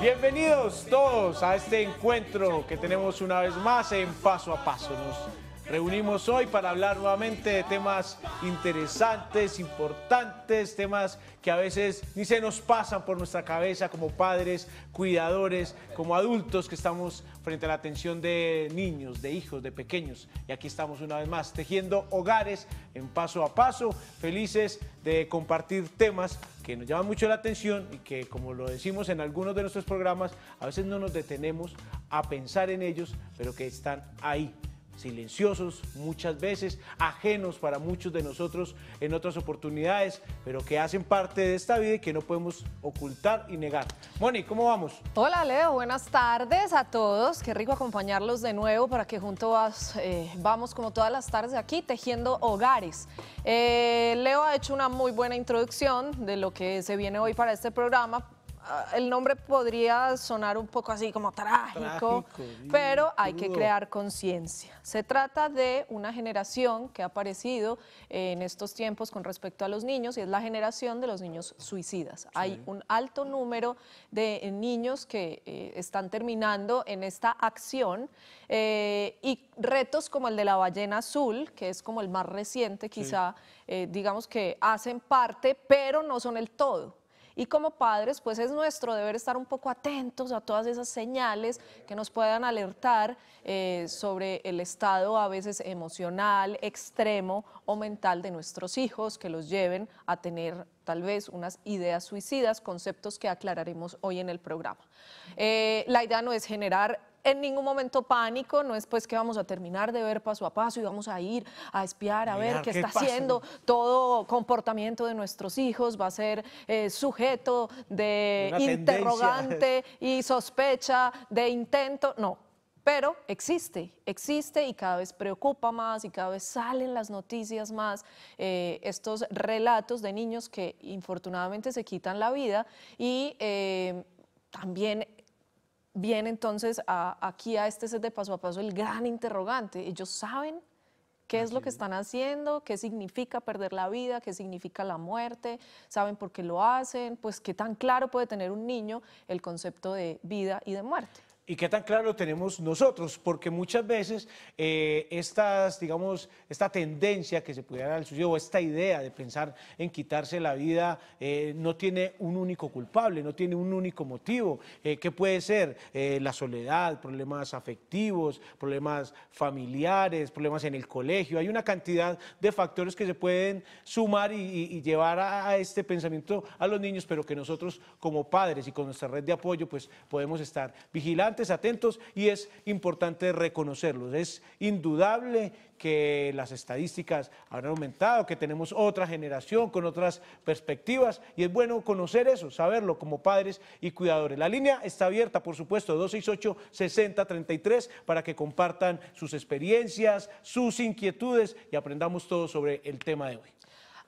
Bienvenidos todos a este encuentro que tenemos una vez más en Paso a Paso reunimos hoy para hablar nuevamente de temas interesantes, importantes, temas que a veces ni se nos pasan por nuestra cabeza como padres, cuidadores, como adultos que estamos frente a la atención de niños, de hijos, de pequeños. Y aquí estamos una vez más, tejiendo hogares en paso a paso, felices de compartir temas que nos llaman mucho la atención y que, como lo decimos en algunos de nuestros programas, a veces no nos detenemos a pensar en ellos, pero que están ahí silenciosos muchas veces, ajenos para muchos de nosotros en otras oportunidades, pero que hacen parte de esta vida y que no podemos ocultar y negar. Moni, ¿cómo vamos? Hola Leo, buenas tardes a todos, qué rico acompañarlos de nuevo para que juntos eh, vamos como todas las tardes aquí tejiendo hogares. Eh, Leo ha hecho una muy buena introducción de lo que se viene hoy para este programa, Ah, el nombre podría sonar un poco así como trágico, pero hay que crear conciencia. Se trata de una generación que ha aparecido en estos tiempos con respecto a los niños y es la generación de los niños suicidas. Hay un alto número de eh, niños que eh, están terminando en esta acción eh, y retos como el de la ballena azul, que es como el más reciente quizá, digamos que hacen parte, pero no son el todo y como padres, pues es nuestro deber estar un poco atentos a todas esas señales que nos puedan alertar eh, sobre el estado a veces emocional, extremo o mental de nuestros hijos que los lleven a tener tal vez unas ideas suicidas, conceptos que aclararemos hoy en el programa. Eh, la idea no es generar en ningún momento pánico, no es pues que vamos a terminar de ver paso a paso y vamos a ir a espiar, a ver qué, está haciendo. Todo comportamiento de nuestros hijos va a ser eh, sujeto de interrogante y sospecha, de intento. No, pero existe, existe y cada vez preocupa más y cada vez salen las noticias más, eh, estos relatos de niños que infortunadamente se quitan la vida y eh, también viene entonces aquí a este set de paso a paso el gran interrogante. Ellos saben qué es lo que están haciendo, qué significa perder la vida, qué significa la muerte, saben por qué lo hacen, pues qué tan claro puede tener un niño el concepto de vida y de muerte y qué tan claro tenemos nosotros, porque muchas veces eh, estas, digamos, esta tendencia que se pudiera dar al suicidio o esta idea de pensar en quitarse la vida eh, no tiene un único culpable, no tiene un único motivo, eh, ¿Qué que puede ser la soledad, problemas afectivos, problemas familiares, problemas en el colegio, hay una cantidad de factores que se pueden sumar y, llevar a, este pensamiento a los niños, pero que nosotros como padres y con nuestra red de apoyo pues podemos estar vigilando atentos y es importante reconocerlos. Es indudable que las estadísticas habrán aumentado, que tenemos otra generación con otras perspectivas y es bueno conocer eso, saberlo como padres y cuidadores. La línea está abierta, por supuesto, 268-6033 para que compartan sus experiencias, sus inquietudes y aprendamos todo sobre el tema de hoy.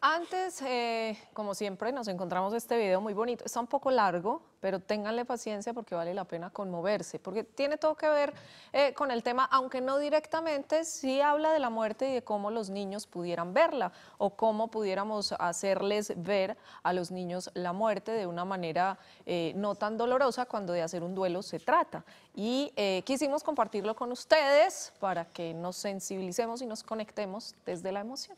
Antes, eh, como siempre, nos encontramos este video muy bonito. Está un poco largo, pero ténganle paciencia porque vale la pena conmoverse, porque tiene todo que ver eh, con el tema, aunque no directamente, sí habla de la muerte y de cómo los niños pudieran verla o cómo pudiéramos hacerles ver a los niños la muerte de una manera eh, no tan dolorosa cuando de hacer un duelo se trata. Y quisimos compartirlo con ustedes para que nos sensibilicemos y nos conectemos desde la emoción.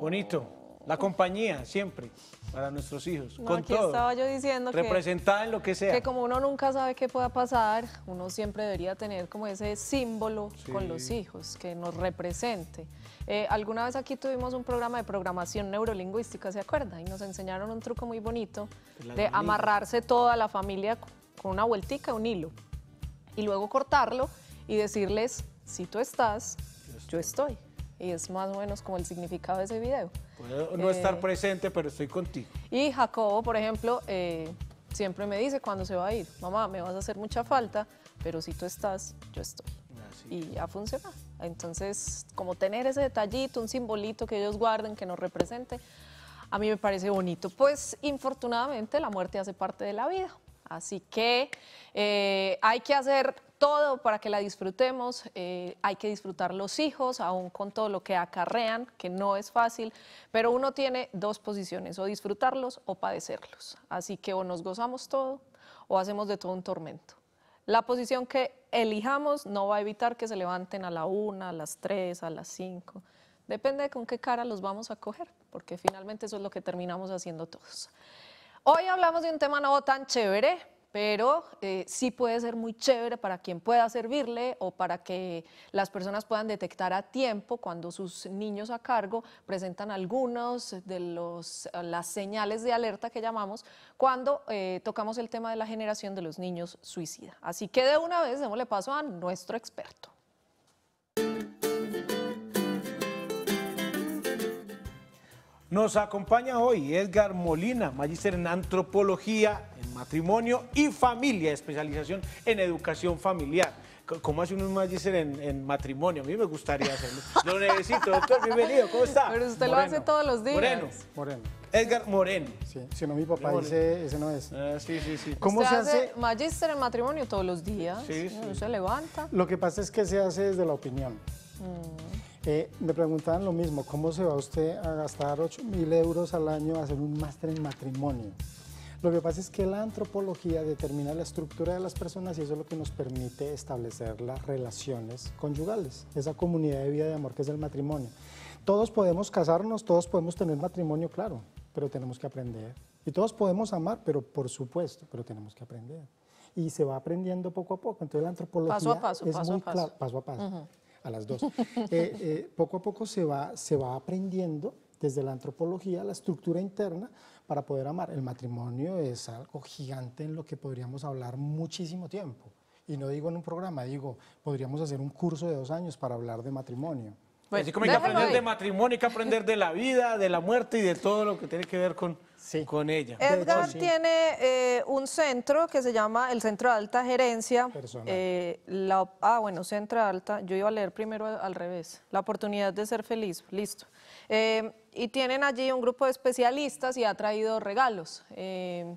Bonito. La compañía, siempre, para nuestros hijos. con todo. estaba yo diciendo Representada en lo que sea. Que como uno nunca sabe qué pueda pasar, uno siempre debería tener como ese símbolo con los hijos, que nos represente. Eh, alguna vez aquí tuvimos un programa de programación neurolingüística, ¿se acuerda? Y nos enseñaron un truco muy bonito de amarrarse toda la familia con una vueltica, un hilo, y luego cortarlo y decirles, si tú estás, Yo estoy y es más o menos como el significado de ese video. Puedo no eh, estar presente, pero estoy contigo. Y Jacobo, por ejemplo, eh, siempre me dice cuando se va a ir, mamá, me vas a hacer mucha falta, pero si tú estás, yo estoy. Y ha funciona Entonces, como tener ese detallito, un simbolito que ellos guarden, que nos represente, a mí me parece bonito. Pues, infortunadamente, la muerte hace parte de la vida. Así que eh, hay que hacer todo para que la disfrutemos, eh, hay que disfrutar los hijos, aún con todo lo que acarrean, que no es fácil, pero uno tiene dos posiciones, o disfrutarlos o padecerlos. Así que o nos gozamos todo o hacemos de todo un tormento. La posición que elijamos no va a evitar que se levanten a la una, a las tres, a las cinco. Depende con qué cara los vamos a coger, porque finalmente eso es lo que terminamos haciendo todos. Hoy hablamos de un tema no tan chévere, pero eh, sí puede ser muy chévere para quien pueda servirle o para que las personas puedan detectar a tiempo cuando sus niños a cargo presentan algunos de los, las señales de alerta que llamamos cuando eh, tocamos el tema de la generación de los niños suicida. Así que de una vez démosle paso a nuestro experto. Nos acompaña hoy Edgar Molina, magíster en antropología matrimonio y familia, especialización en educación familiar. ¿Cómo hace un magíster en, matrimonio? A mí me gustaría hacerlo. Lo necesito, doctor. Bienvenido. ¿Cómo está? Pero usted lo hace todos los días. Moreno. Edgar Moreno. Sí, si no, mi papá dice, ese no es. Ah, sí, sí, sí. ¿Cómo se hace? magíster en matrimonio todos los días. Sí, No se levanta. Lo que pasa es que se hace desde la opinión. Mm. Eh, me preguntaban lo mismo, ¿cómo se va usted a gastar 8 mil euros al año a hacer un máster en matrimonio? Lo que pasa es que la antropología determina la estructura de las personas y eso es lo que nos permite establecer las relaciones conyugales, esa comunidad de vida de amor que es el matrimonio. Todos podemos casarnos, todos podemos tener matrimonio, claro, pero tenemos que aprender. Y todos podemos amar, pero por supuesto, pero tenemos que aprender. Y se va aprendiendo poco a poco. Entonces la antropología paso a es paso muy a paso. a paso, a las dos. Eh, eh, poco a poco se va, se va aprendiendo desde la antropología la estructura interna para poder amar. El matrimonio es algo gigante en lo que podríamos hablar muchísimo tiempo. Y no digo en un programa, digo, podríamos hacer un curso de dos años para hablar de matrimonio. Pues, Así como hay que aprender de matrimonio, hay que aprender de la vida, de la muerte y de todo lo que tiene que ver con, con ella. Edgar tiene eh, un centro que se llama el Centro de Alta Gerencia. Eh, la, ah, bueno, Centro Alta, yo iba a leer primero al revés. La oportunidad de ser feliz, listo. Eh, y tienen allí un grupo de especialistas y ha traído regalos. Eh,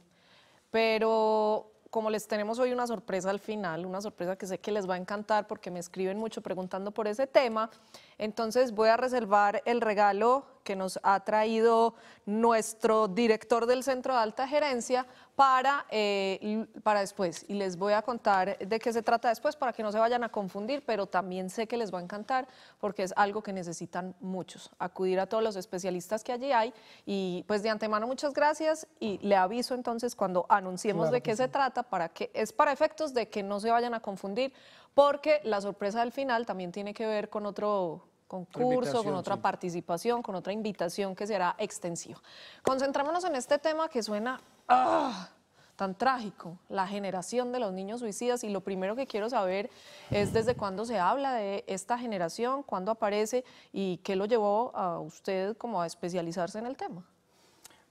pero como les tenemos hoy una sorpresa al final, una sorpresa que sé que les va a encantar porque me escriben mucho preguntando por ese tema, entonces voy a reservar el regalo que nos ha traído nuestro director del Centro de Alta Gerencia para, eh, para después. Y les voy a contar de qué se trata después para que no se vayan a confundir, pero también sé que les va a encantar porque es algo que necesitan muchos, acudir a todos los especialistas que allí hay. Y pues de antemano muchas gracias y le aviso entonces cuando anunciemos de qué se trata, para que es para efectos de que no se vayan a confundir, porque la sorpresa del final también tiene que ver con otro concurso, con otra participación, con otra invitación que será extensiva. Concentrémonos en este tema que suena ah, tan trágico, la generación de los niños suicidas. Y lo primero que quiero saber es desde cuándo se habla de esta generación, cuándo aparece y qué lo llevó a usted como a especializarse en el tema.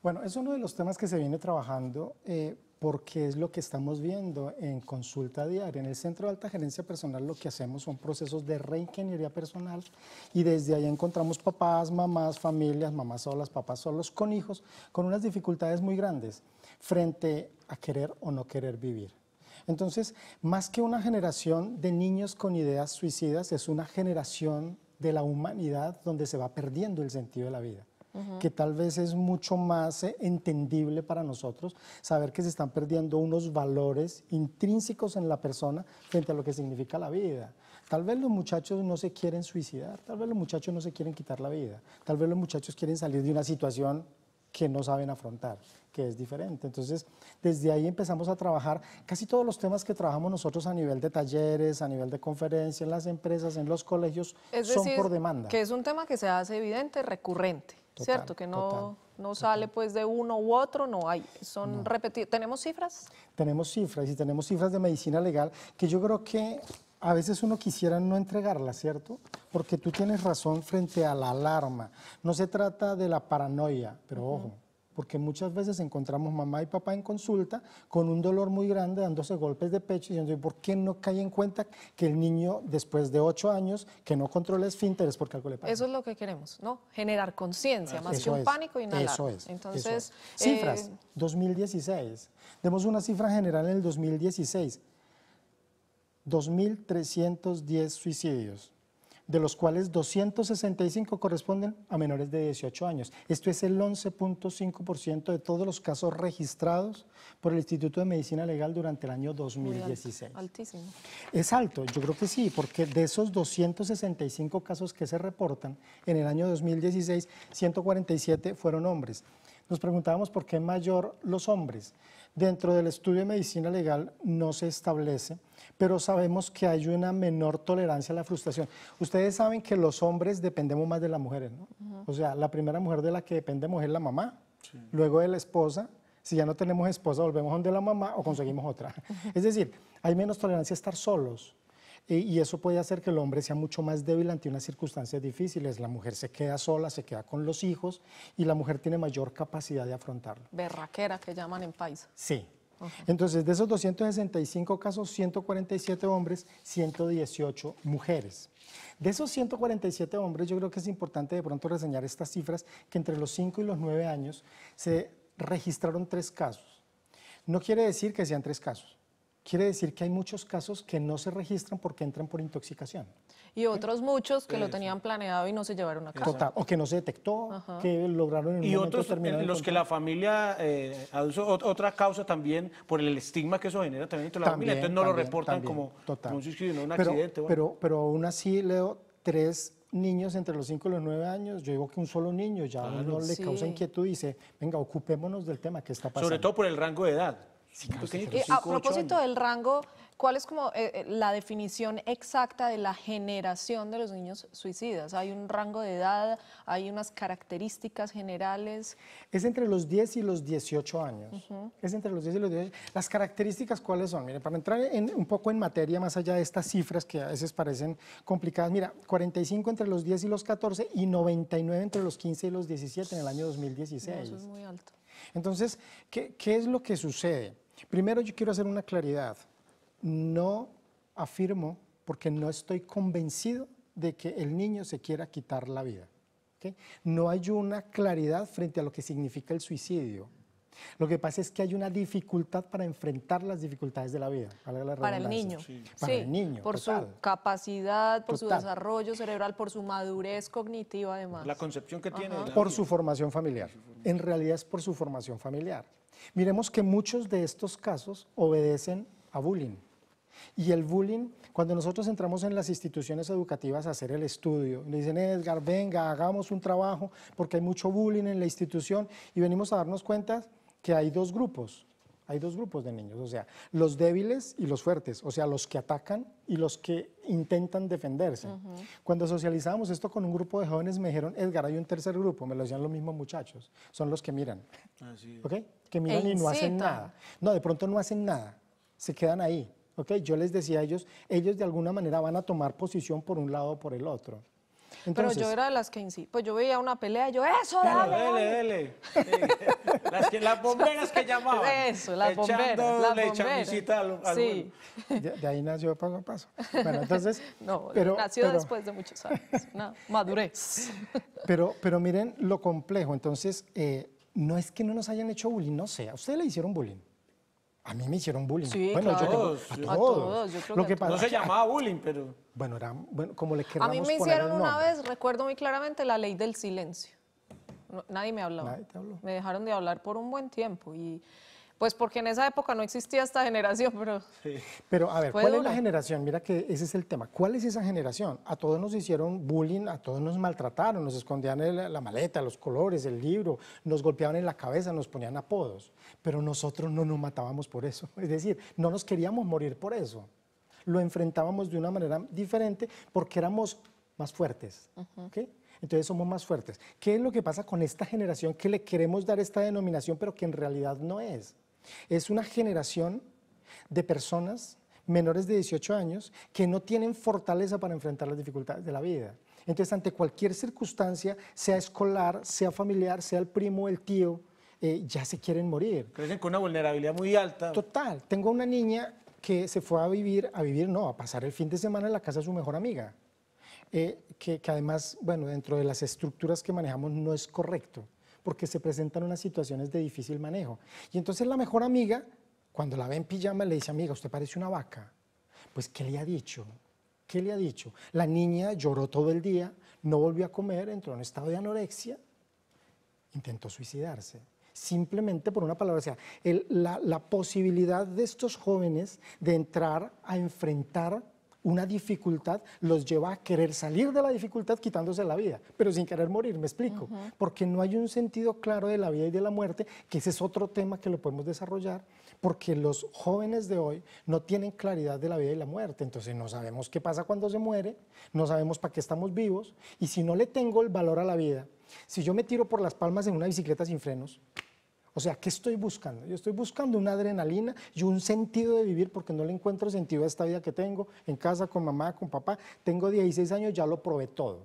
Bueno, es uno de los temas que se viene trabajando. Eh, porque es lo que estamos viendo en consulta diaria. En el Centro de Alta Gerencia Personal lo que hacemos son procesos de reingeniería personal y desde ahí encontramos papás, mamás, familias, mamás solas, papás solos, con hijos, con unas dificultades muy grandes frente a querer o no querer vivir. Entonces, más que una generación de niños con ideas suicidas, es una generación de la humanidad donde se va perdiendo el sentido de la vida que tal vez es mucho más eh, entendible para nosotros, saber que se están perdiendo unos valores intrínsecos en la persona frente a lo que significa la vida. Tal vez los muchachos no se quieren suicidar, tal vez los muchachos no se quieren quitar la vida, tal vez los muchachos quieren salir de una situación que no saben afrontar, que es diferente. Entonces, desde ahí empezamos a trabajar casi todos los temas que trabajamos nosotros a nivel de talleres, a nivel de conferencias, en las empresas, en los colegios, son por demanda. Que es un tema que se hace evidente, recurrente. ¿Cierto? Que no, no sale pues de uno u otro, no hay, son ¿Tenemos cifras? Tenemos cifras y tenemos cifras de medicina legal que yo creo que a veces uno quisiera no entregarla, ¿cierto? Porque tú tienes razón frente a la alarma. No se trata de la paranoia, pero ojo, porque muchas veces encontramos mamá y papá en consulta con un dolor muy grande, dándose golpes de pecho y diciendo, ¿por qué no cae en cuenta que el niño después de ocho años que no controla esfínteres porque algo le pasa? Eso es lo que queremos, ¿no? Generar conciencia, más que un pánico y nada. Eso es. Entonces, Cifras, 2016. Eh, Demos una cifra general en el 2016. 2.310 suicidios de los cuales 265 corresponden a menores de 18 años. Esto es el 11.5% de todos los casos registrados por el Instituto de Medicina Legal durante el año 2016. altísimo. Es alto, yo creo que sí, porque de esos 265 casos que se reportan en el año 2016, 147 fueron hombres. Nos preguntábamos por qué mayor los hombres. Dentro del estudio de medicina legal no se establece pero sabemos que hay una menor tolerancia a la frustración. Ustedes saben que los hombres dependemos más de las mujeres, ¿no? O sea, la primera mujer de la que dependemos es la mamá, luego de la esposa. Si ya no tenemos esposa, volvemos donde la mamá o conseguimos otra. es decir, hay menos tolerancia a estar solos. Y, eso puede hacer que el hombre sea mucho más débil ante unas circunstancias difíciles. La mujer se queda sola, se queda con los hijos y la mujer tiene mayor capacidad de afrontarlo. Berraquera que llaman en país. Sí, entonces, de esos 265 casos, 147 hombres, 118 mujeres. De esos 147 hombres, yo creo que es importante de pronto reseñar estas cifras, que entre los 5 y los 9 años se registraron tres casos. No quiere decir que sean tres casos, quiere decir que hay muchos casos que no se registran porque entran por intoxicación y otros muchos que lo tenían planeado y no se llevaron a casa. Total, o que no se detectó, que lograron en un y otros eh, los que la familia eh, otra causa también por el estigma que eso genera también la familia, entonces no lo reportan como, total. un suicidio, un accidente. Pero, pero aún así, Leo, tres niños entre los 5 y los 9 años, yo digo que un solo niño ya no le causa inquietud y dice, venga, ocupémonos del tema que está pasando. Sobre todo por el rango de edad. Sí, eh, a propósito del rango, ¿cuál es como eh, eh, la definición exacta de la generación de los niños suicidas? ¿Hay un rango de edad? ¿Hay unas características generales? Es entre los 10 y los 18 años. Es entre los 10 y los 18. ¿Las características cuáles son? Mire, para entrar un poco en materia, más allá de estas cifras que a veces parecen complicadas, mira, 45 entre los 10 y los 14 y 99 entre los 15 y los 17 en el año 2016. Eso es muy alto. Entonces, qué es lo que sucede? Primero yo quiero hacer una claridad. No afirmo porque no estoy convencido de que el niño se quiera quitar la vida. No hay una claridad frente a lo que significa el suicidio. Lo que pasa es que hay una dificultad para enfrentar las dificultades de la vida. para el niño. Por su capacidad, por su desarrollo cerebral, por su madurez cognitiva, además. La concepción que tiene. Por su formación familiar. En realidad es por su formación familiar. Miremos que muchos de estos casos obedecen a bullying. Y el bullying, cuando nosotros entramos en las instituciones educativas a hacer el estudio, le dicen, Edgar, venga, hagamos un trabajo, porque hay mucho bullying en la institución, y venimos a darnos cuenta que hay dos grupos. Hay dos grupos de niños, o sea, los débiles y los fuertes, o sea, los que atacan y los que intentan defenderse. Cuando socializábamos esto con un grupo de jóvenes, me dijeron, Edgar, hay un tercer grupo, me lo decían los mismos muchachos, son los que miran. Así ¿Ok? Que miran y no hacen nada. No, de pronto no hacen nada, se quedan ahí. ¿Ok? Yo les decía a ellos, ellos de alguna manera van a tomar posición por un lado o por el otro pero yo era de las que sí Pues yo veía una pelea, y yo, eso, dale. Dale, dale. Las, bomberas que llamaban. Eso, las bomberas. Las bomberas. Al, sí. De, ahí nació paso a paso. Bueno, entonces. no, nació después de muchos años. Una madurez. pero, pero miren lo complejo. Entonces, eh, no es que no nos hayan hecho bullying, no sé. ¿A ustedes le hicieron bullying? A mí me hicieron bullying. Sí, bueno, yo a todos. A todos que, no se llamaba bullying, pero... Bueno, era, bueno como les queramos A mí me hicieron una vez, recuerdo muy claramente, la ley del silencio. nadie me hablaba. Nadie te habló. Me dejaron de hablar por un buen tiempo y... Pues porque en esa época no existía esta generación, pero... Sí. Pero a ver, ¿cuál es la generación? Mira que ese es el tema. ¿Cuál es esa generación? A todos nos hicieron bullying, a todos nos maltrataron, nos escondían la maleta, los colores, el libro, nos golpeaban en la cabeza, nos ponían apodos. Pero nosotros no nos matábamos por eso. Es decir, no nos queríamos morir por eso. Lo enfrentábamos de una manera diferente porque éramos más fuertes. entonces somos más fuertes. ¿Qué es lo que pasa con esta generación que le queremos dar esta denominación, pero que en realidad no es? Es una generación de personas menores de 18 años que no tienen fortaleza para enfrentar las dificultades de la vida. Entonces, ante cualquier circunstancia, sea escolar, sea familiar, sea el primo, el tío, eh, ya se quieren morir. Crecen con una vulnerabilidad muy alta. Total. Tengo una niña que se fue a vivir, a vivir no, a pasar el fin de semana en la casa de su mejor amiga. Eh, que, que, además, bueno, dentro de las estructuras que manejamos no es correcto porque se presentan unas situaciones de difícil manejo. Y entonces la mejor amiga, cuando la ve en pijama, le dice, amiga, usted parece una vaca. Pues, ¿qué le ha dicho? ¿Qué le ha dicho? La niña lloró todo el día, no volvió a comer, entró en un estado de anorexia, intentó suicidarse simplemente por una palabra. O sea, la, posibilidad de estos jóvenes de entrar a enfrentar una dificultad los lleva a querer salir de la dificultad quitándose la vida, pero sin querer morir, me explico, porque no hay un sentido claro de la vida y de la muerte, que ese es otro tema que lo podemos desarrollar, porque los jóvenes de hoy no tienen claridad de la vida y la muerte, entonces no sabemos qué pasa cuando se muere, no sabemos para qué estamos vivos, y si no le tengo el valor a la vida, si yo me tiro por las palmas en una bicicleta sin frenos, o sea, ¿qué estoy buscando? Yo estoy buscando una adrenalina y un sentido de vivir porque no le encuentro sentido a esta vida que tengo en casa, con mamá, con papá. Tengo 16 años, ya lo probé todo.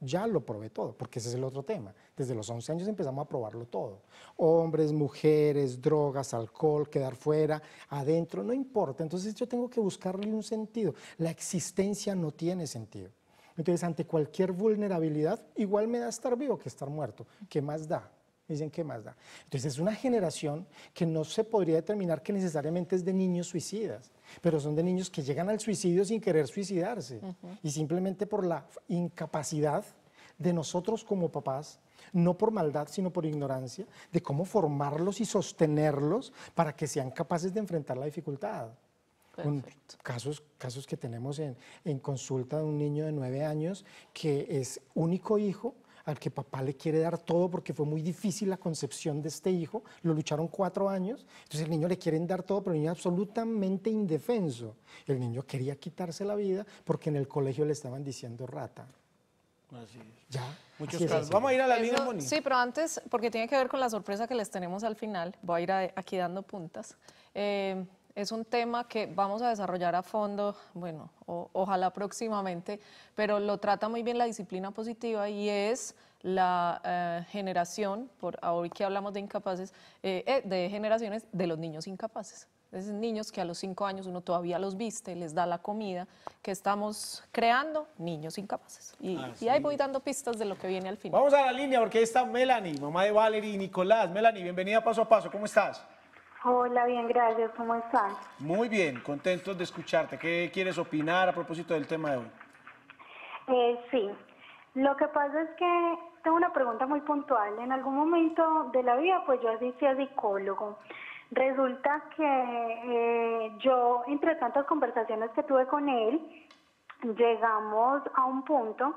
Ya lo probé todo, porque ese es el otro tema. Desde los 11 años empezamos a probarlo todo. Hombres, mujeres, drogas, alcohol, quedar fuera, adentro, no importa. Entonces yo tengo que buscarle un sentido. La existencia no tiene sentido. Entonces, ante cualquier vulnerabilidad, igual me da estar vivo que estar muerto. ¿Qué más da? dicen, ¿qué más da? Entonces es una generación que no se podría determinar que necesariamente es de niños suicidas, pero son de niños que llegan al suicidio sin querer suicidarse y simplemente por la incapacidad de nosotros como papás no por maldad, sino por ignorancia, de cómo formarlos y sostenerlos para que sean capaces de enfrentar la dificultad. casos, casos que tenemos en, en consulta de un niño de nueve años que es único hijo, al que papá le quiere dar todo porque fue muy difícil la concepción de este hijo, lo lucharon cuatro años, entonces el niño le quieren dar todo, pero el niño es absolutamente indefenso. El niño quería quitarse la vida porque en el colegio le estaban diciendo rata. Así es. Ya. Muchos casos. Vamos a ir a la línea, Moni. Sí, pero antes, porque tiene que ver con la sorpresa que les tenemos al final, voy a ir aquí dando puntas. Eh, es un tema que vamos a desarrollar a fondo, bueno, ojalá próximamente, pero lo trata muy bien la disciplina positiva y es la eh, generación, por hoy que hablamos de incapaces, eh, eh, de generaciones de los niños incapaces. Esos niños que a los cinco años uno todavía los viste, les da la comida, que estamos creando niños incapaces. Y, ah, ahí voy dando pistas de lo que viene al final. Vamos a la línea porque está Melanie, mamá de Valerie y Nicolás. Melanie, bienvenida paso a paso, ¿cómo estás? Hola, bien, gracias. ¿Cómo estás? Muy bien, contentos de escucharte. ¿Qué quieres opinar a propósito del tema de hoy? Eh, sí, lo que pasa es que tengo una pregunta muy puntual. En algún momento de la vida, pues yo asistí a psicólogo. Resulta que eh, yo, entre tantas conversaciones que tuve con él, llegamos a un punto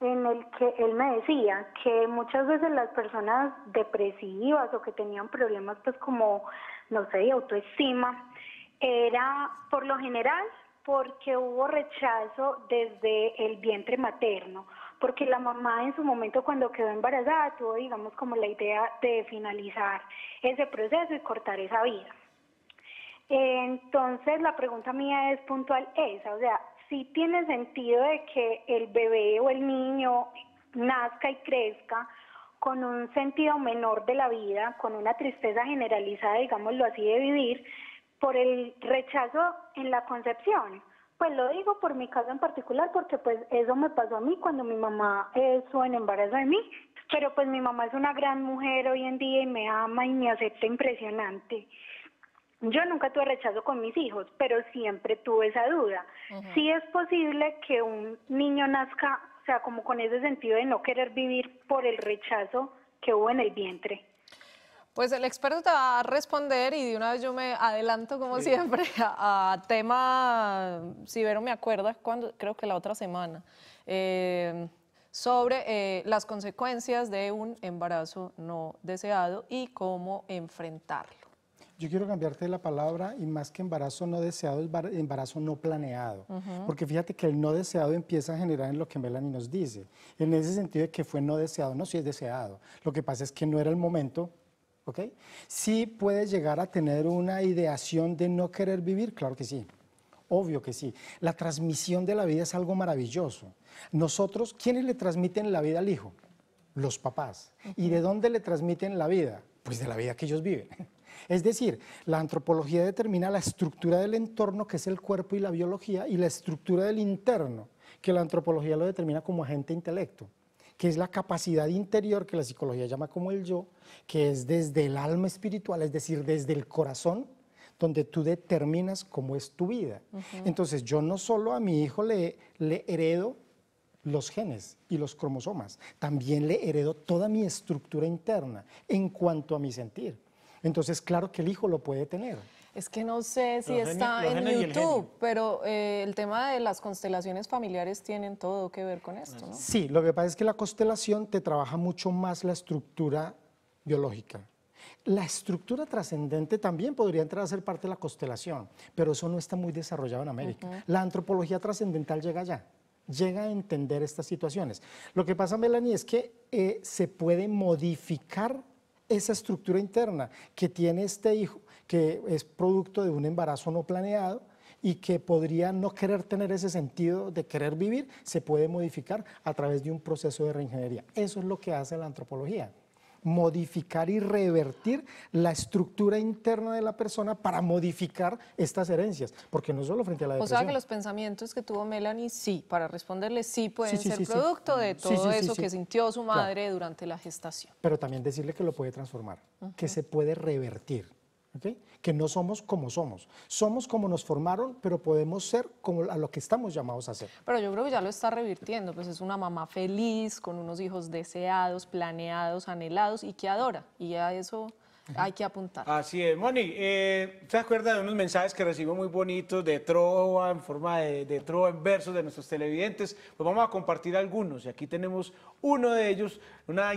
en el que él me decía que muchas veces las personas depresivas o que tenían problemas pues como no sé, de autoestima, era por lo general porque hubo rechazo desde el vientre materno, porque la mamá en su momento cuando quedó embarazada tuvo, digamos, como la idea de finalizar ese proceso y cortar esa vida. Entonces la pregunta mía es puntual esa, o sea, si tiene sentido de que el bebé o el niño nazca y crezca con un sentido menor de la vida, con una tristeza generalizada, digámoslo así, de vivir, por el rechazo en la concepción. Pues lo digo por mi caso en particular porque pues eso me pasó a mí cuando mi mamá estuvo en embarazo de mí, pero pues mi mamá es una gran mujer hoy en día y me ama y me acepta impresionante. Yo nunca tuve rechazo con mis hijos, pero siempre tuve esa duda. Si sí es posible que un niño nazca sea, como con ese sentido de no querer vivir por el rechazo que hubo en el vientre. Pues el experto te va a responder y de una vez yo me adelanto, como siempre, a, tema, si Vero me acuerda, cuando, creo que la otra semana, eh, sobre eh, las consecuencias de un embarazo no deseado y cómo enfrentarlo. Yo quiero cambiarte la palabra y más que embarazo no deseado, es embarazo no planeado. Porque fíjate que el no deseado empieza a generar en lo que Melanie nos dice. En ese sentido de que fue no deseado, no, sí es deseado. Lo que pasa es que no era el momento, ¿ok? Sí puedes llegar a tener una ideación de no querer vivir, claro que sí. Obvio que sí. La transmisión de la vida es algo maravilloso. Nosotros, ¿quiénes le transmiten la vida al hijo? Los papás. ¿Y de dónde le transmiten la vida? Pues de la vida que ellos viven. Es decir, la antropología determina la estructura del entorno, que es el cuerpo y la biología, y la estructura del interno, que la antropología lo determina como agente intelecto que es la capacidad interior que la psicología llama como el yo, que es desde el alma espiritual, es decir, desde el corazón, donde tú determinas cómo es tu vida. Entonces yo no solo a mi hijo le heredo los genes y los cromosomas, también le heredo toda mi estructura interna en cuanto a mi sentir. Entonces, claro que el hijo lo puede tener. Es que no sé si está en YouTube, pero eh, el tema de las constelaciones familiares tienen todo que ver con esto, ¿no? Sí, lo que pasa es que la constelación te trabaja mucho más la estructura biológica. La estructura trascendente también podría entrar a ser parte de la constelación, pero eso no está muy desarrollado en América. La antropología trascendental llega allá, llega a entender estas situaciones. Lo que pasa, Melanie, es que eh, se puede modificar esa estructura interna que tiene este hijo, que es producto de un embarazo no planeado y que podría no querer tener ese sentido de querer vivir, se puede modificar a través de un proceso de reingeniería. Eso es lo que hace la antropología modificar y revertir la estructura interna de la persona para modificar estas herencias, porque no solo frente a la depresión. O sea que los pensamientos que tuvo Melanie, sí, para responderle, sí pueden ser producto de todo eso que sintió su madre durante la gestación. Pero también decirle que lo puede transformar, que se puede revertir que no somos como somos. Somos como nos formaron, pero podemos ser como a lo que estamos llamados a ser. Pero yo creo que ya lo está revirtiendo, pues es una mamá feliz, con unos hijos deseados, planeados, anhelados y que adora. Y ya eso hay que apuntar. Así es. Moni, eh, ¿te acuerdas de unos mensajes que recibo muy bonitos de trova, en forma de, trova, en versos de nuestros televidentes? Pues vamos a compartir algunos. Y aquí tenemos uno de ellos, unos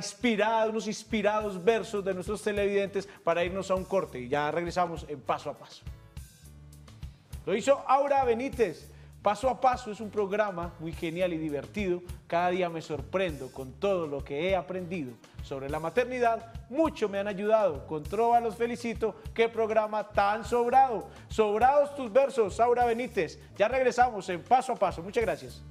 inspirados versos de nuestros televidentes para irnos a un corte. Y ya regresamos en Paso a Paso. Lo hizo Aura Benítez. Paso a Paso es un programa muy genial y divertido. Cada día me sorprendo con todo lo que he aprendido sobre la maternidad, mucho me han ayudado. Con Trova los felicito, qué programa tan sobrado. Sobrados tus versos, Saura Benítez. Ya regresamos en Paso a Paso. Muchas gracias.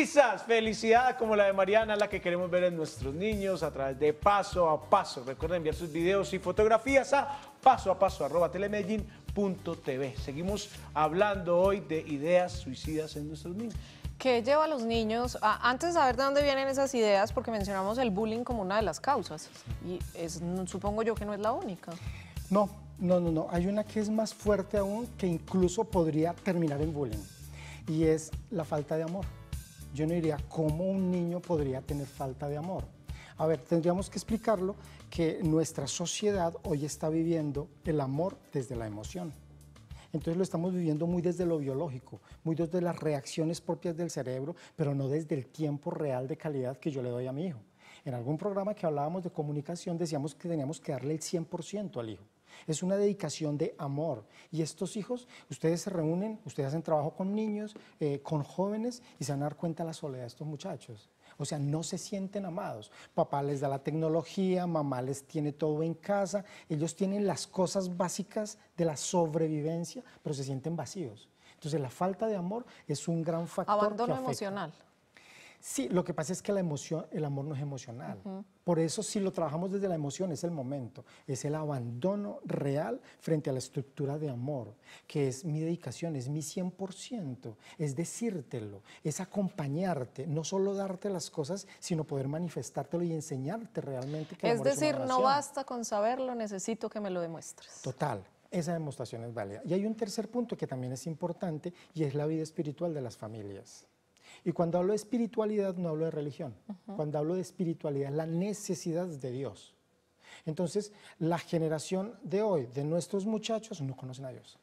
Felicidades felicidad como la de Mariana, la que queremos ver en nuestros niños a través de paso a paso. Recuerden enviar sus videos y fotografías a paso a paso arroba Seguimos hablando hoy de ideas suicidas en nuestros niños. ¿Qué lleva a los niños? antes de saber de dónde vienen esas ideas, porque mencionamos el bullying como una de las causas, y supongo yo que no es la única. No, no, no, no. Hay una que es más fuerte aún, que incluso podría terminar en bullying, y es la falta de amor yo no diría cómo un niño podría tener falta de amor. A ver, tendríamos que explicarlo que nuestra sociedad hoy está viviendo el amor desde la emoción. Entonces lo estamos viviendo muy desde lo biológico, muy desde las reacciones propias del cerebro, pero no desde el tiempo real de calidad que yo le doy a mi hijo. En algún programa que hablábamos de comunicación decíamos que teníamos que darle el 100% al hijo. Es una dedicación de amor. Y estos hijos, ustedes se reúnen, ustedes hacen trabajo con niños, eh, con jóvenes y se van a dar cuenta de la soledad de estos muchachos. O sea, no se sienten amados. Papá les da la tecnología, mamá les tiene todo en casa, ellos tienen las cosas básicas de la sobrevivencia, pero se sienten vacíos. Entonces la falta de amor es un gran factor. Abandono emocional. Sí, lo que pasa es que la emoción, el amor no es emocional. Por eso si lo trabajamos desde la emoción es el momento, es el abandono real frente a la estructura de amor, que es mi dedicación, es mi 100%, es decírtelo, es acompañarte, no solo darte las cosas, sino poder manifestártelo y enseñarte realmente que... Es amor decir, es una no basta con saberlo, necesito que me lo demuestres. Total, esa demostración es válida. Y hay un tercer punto que también es importante y es la vida espiritual de las familias. Y cuando hablo de espiritualidad no hablo de religión, cuando hablo de espiritualidad, la necesidad de Dios. Entonces, la generación de hoy, de nuestros muchachos, no conocen a Dios.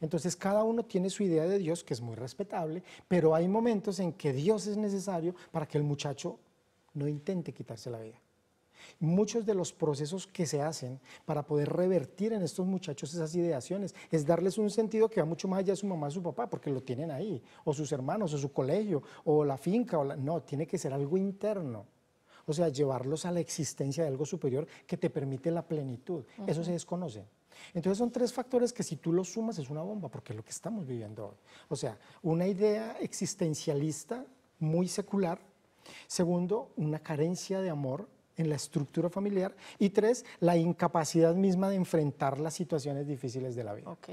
Entonces, cada uno tiene su idea de Dios, que es muy respetable, pero hay momentos en que Dios es necesario para que el muchacho no intente quitarse la vida. Muchos de los procesos que se hacen para poder revertir en estos muchachos esas ideaciones es darles un sentido que va mucho más allá de su mamá, su papá, porque lo tienen ahí, o sus hermanos, o su colegio, o la finca, o no, tiene que ser algo interno. O sea, llevarlos a la existencia de algo superior que te permite la plenitud. Eso se desconoce. Entonces son tres factores que si tú los sumas es una bomba, porque es lo que estamos viviendo hoy. O sea, una idea existencialista muy secular. Segundo, una carencia de amor en la estructura familiar y tres, la incapacidad misma de enfrentar las situaciones difíciles de la vida. Ok.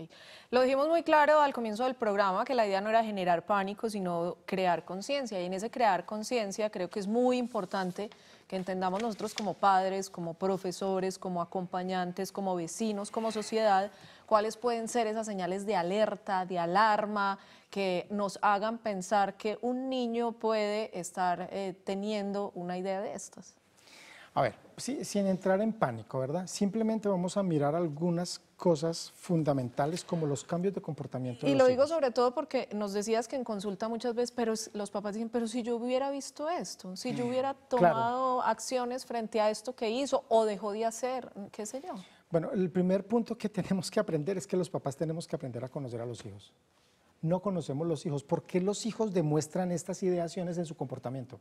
Lo dijimos muy claro al comienzo del programa que la idea no era generar pánico, sino crear conciencia y en ese crear conciencia creo que es muy importante que entendamos nosotros como padres, como profesores, como acompañantes, como vecinos, como sociedad, cuáles pueden ser esas señales de alerta, de alarma, que nos hagan pensar que un niño puede estar eh, teniendo una idea de estas. A ver, sin entrar en pánico, ¿verdad? Simplemente vamos a mirar algunas cosas fundamentales como los cambios de comportamiento. y lo digo sobre todo porque nos decías que en consulta muchas veces, pero los papás dicen, pero si yo hubiera visto esto, si yo hubiera mm, tomado acciones frente a esto que hizo o dejó de hacer, qué sé yo. Bueno, el primer punto que tenemos que aprender es que los papás tenemos que aprender a conocer a los hijos. No conocemos los hijos. ¿Por qué los hijos demuestran estas ideaciones en su comportamiento?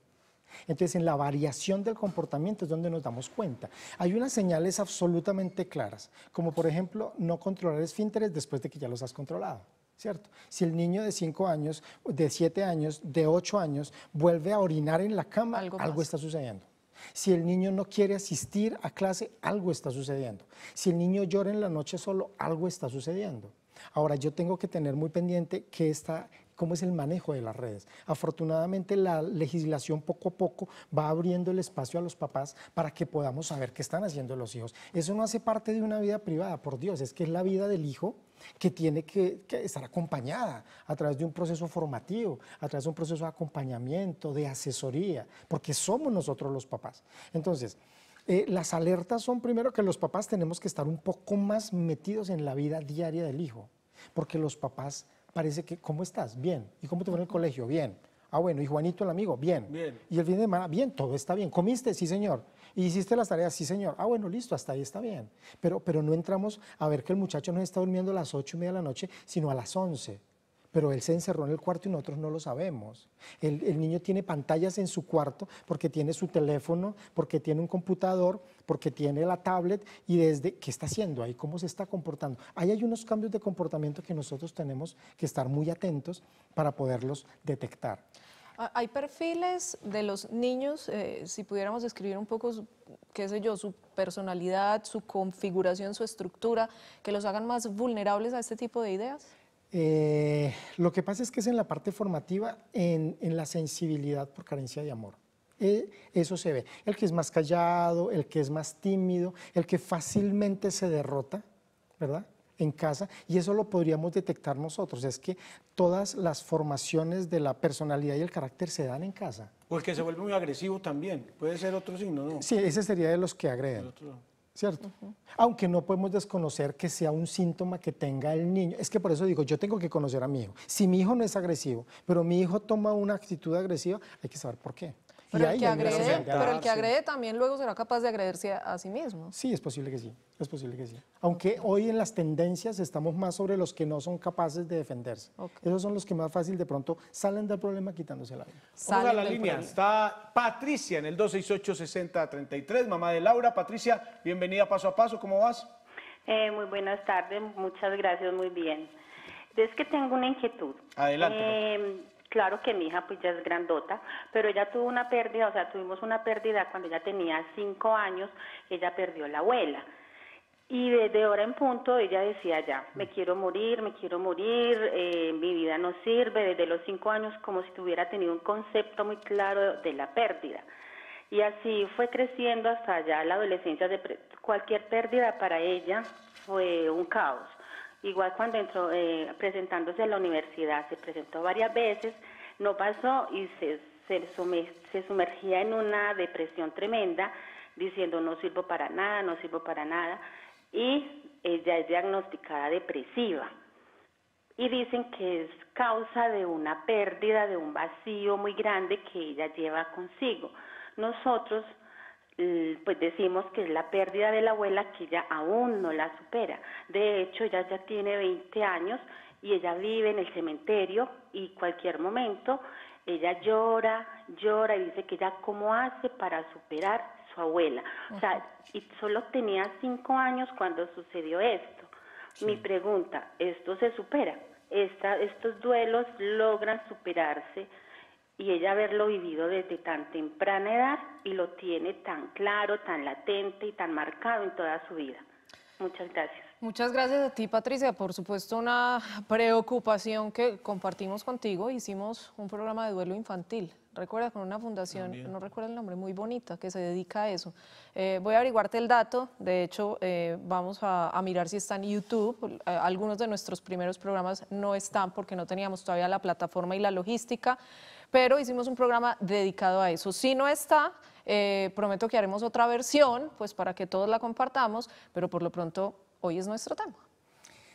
Entonces, en la variación del comportamiento es donde nos damos cuenta. Hay unas señales absolutamente claras, como por ejemplo no controlar esfínteres después de que ya los has controlado. ¿Cierto? Si el niño de 5 años, de 7 años, de 8 años vuelve a orinar en la cama, algo, está sucediendo. Si el niño no quiere asistir a clase, algo está sucediendo. Si el niño llora en la noche solo, algo está sucediendo. Ahora, yo tengo que tener muy pendiente que está cómo es el manejo de las redes. Afortunadamente la legislación poco a poco va abriendo el espacio a los papás para que podamos saber qué están haciendo los hijos. Eso no hace parte de una vida privada, por Dios, es que es la vida del hijo que tiene que, estar acompañada a través de un proceso formativo, a través de un proceso de acompañamiento, de asesoría, porque somos nosotros los papás. Entonces, eh, las alertas son primero que los papás tenemos que estar un poco más metidos en la vida diaria del hijo, porque los papás parece que, ¿cómo estás? Bien. ¿Y cómo te fue en el colegio? Bien. Ah, bueno, y Juanito el amigo, bien. bien. Y el fin de semana, bien, todo está bien. ¿Comiste? Sí, señor. ¿Y hiciste las tareas? Sí, señor. Ah, bueno, listo, hasta ahí está bien. Pero, pero no entramos a ver que el muchacho no está durmiendo a las ocho y media de la noche, sino a las 11 pero él se encerró en el cuarto y nosotros no lo sabemos. El, niño tiene pantallas en su cuarto porque tiene su teléfono, porque tiene un computador, porque tiene la tablet y desde qué está haciendo ahí, cómo se está comportando. Ahí hay unos cambios de comportamiento que nosotros tenemos que estar muy atentos para poderlos detectar. Ah, hay perfiles de los niños, eh, si pudiéramos describir un poco, qué sé yo, su personalidad, su configuración, su estructura, que los hagan más vulnerables a este tipo de ideas. Eh, lo que pasa es que es en la parte formativa, en, la sensibilidad por carencia de amor. Eh, eso se ve. El que es más callado, el que es más tímido, el que fácilmente se derrota, ¿verdad? en casa y eso lo podríamos detectar nosotros. Es que todas las formaciones de la personalidad y el carácter se dan en casa. O el que se vuelve muy agresivo también, puede ser otro signo, ¿no? Sí, ese sería de los que agreden. ¿cierto? Aunque no podemos desconocer que sea un síntoma que tenga el niño. Es que por eso digo, yo tengo que conocer a mi hijo. Si mi hijo no es agresivo, pero mi hijo toma una actitud agresiva, hay que saber por qué. Pero, el, que agrede, también luego será capaz de agredirse a, sí mismo. Sí, es posible que sí, es posible que sí. Aunque hoy en las tendencias estamos más sobre los que no son capaces de defenderse. Esos son los que más fácil de pronto salen del problema quitándose la vida. Vamos la línea. Está Patricia en el 268-6033, mamá de Laura. Patricia, bienvenida paso a paso, ¿cómo vas? Eh, muy buenas tardes, muchas gracias, muy bien. Es que tengo una inquietud. Adelante. Eh, Claro que mi hija pues ya es grandota, pero ella tuvo una pérdida, o sea, tuvimos una pérdida cuando ella tenía cinco años, ella perdió la abuela. Y desde hora en punto ella decía ya, me mm. quiero morir, me quiero morir, eh, mi vida no sirve, desde los cinco años como si tuviera tenido un concepto muy claro de la pérdida. Y así fue creciendo hasta allá la adolescencia, cualquier pérdida para ella fue un caos. Igual cuando entró eh, presentándose a la universidad, se presentó varias veces, no pasó y se, se sumergía en una depresión tremenda, diciendo no sirvo para nada, no sirvo para nada, y ella es diagnosticada depresiva. Y dicen que es causa de una pérdida, de un vacío muy grande que ella lleva consigo. Nosotros Mm, pues decimos que es la pérdida de la abuela que ella aún no la supera. De hecho, ella ya tiene 20 años y ella vive en el cementerio y cualquier momento ella llora, llora y dice que ya cómo hace para superar su abuela. O sea, y solo tenía 5 años cuando sucedió esto. Mi pregunta, ¿esto se supera? Esta, ¿Estos duelos logran superarse? y ella haberlo vivido desde tan temprana edad y lo tiene tan claro, tan latente y tan marcado en toda su vida. Muchas gracias. Muchas gracias a ti, Patricia. Por supuesto, una preocupación que compartimos contigo. Hicimos un programa de duelo infantil. Recuerda, con una fundación, no recuerdo el nombre, muy bonita, que se dedica a eso. Eh, voy a averiguarte el dato. De hecho, eh, vamos a, a, mirar si está en YouTube. Eh, algunos de nuestros primeros programas no están porque no teníamos todavía la plataforma y la logística pero hicimos un programa dedicado a eso. Si no está, eh, prometo que haremos otra versión, pues para que todos la compartamos, pero por lo pronto hoy es nuestro tema.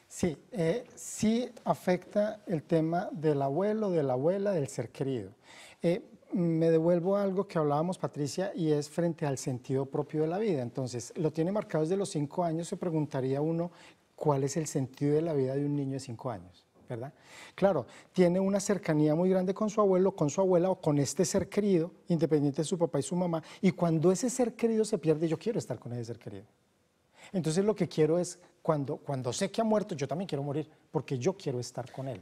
Sí, eh, sí afecta el tema del abuelo, de la abuela, del ser querido. Eh, me devuelvo a algo que hablábamos, Patricia, y es frente al sentido propio de la vida. Entonces, lo tiene marcado desde los cinco años, se preguntaría uno, ¿cuál es el sentido de la vida de un niño de cinco años? ¿verdad? Claro, tiene una cercanía muy grande con su abuelo, con su abuela o con este ser querido, independiente de su papá y su mamá, y cuando ese ser querido se pierde, yo quiero estar con ese ser querido. Entonces lo que quiero es, cuando, cuando sé que ha muerto, yo también quiero morir, porque yo quiero estar con él.